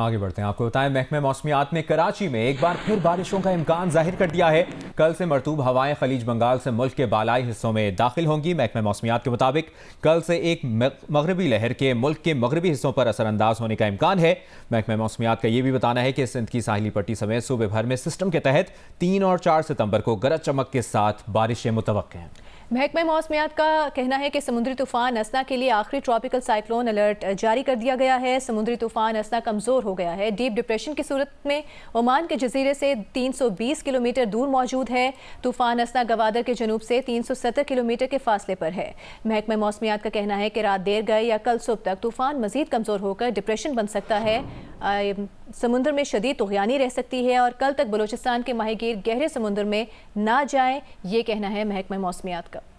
आगे बढ़ते हैं आपको बताएं महकमे मौसमियात ने कराची में एक बार फिर बारिशों का इम्कान जाहिर कर दिया है कल से मरतूब हवाएं खलीज बंगाल से मुल्क के बालाई हिस्सों में दाखिल होंगी महकमे मौसमियात के मुताबिक कल से एक मगरबी लहर के मुल्क के मगरबी हिस्सों पर असरानंदाज होने का इम्कान है महकमे मौसमियात का ये भी बताना है कि सिंध की साहली पट्टी समेत सूबे भर में सिस्टम के तहत तीन और चार सितम्बर को गरज चमक के साथ बारिशें मुतव हैं महकमा मौसमियात का कहना है कि समुद्री तूफ़ान असना के लिए आखिरी ट्रॉपिकल साइक्लोन अलर्ट जारी कर दिया गया है समुद्री तूफ़ान असना कमज़ोर हो गया है डीप डिप्रेशन की सूरत में ओमान के जजीरे से 320 किलोमीटर दूर मौजूद है तूफ़ान असना गवादर के जनूब से 370 किलोमीटर के फासले पर है महकमा मौसमियात का कहना है कि रात देर गए या कल सुबह तक तूफ़ान मजीद कमज़ोर होकर डिप्रेशन बन सकता है समुद्र में शदीद तुगयानी रह सकती है और कल तक बलूचिस्तान के माहिगीर गहरे समुद्र में ना जाएं ये कहना है महकमा मौसमियात का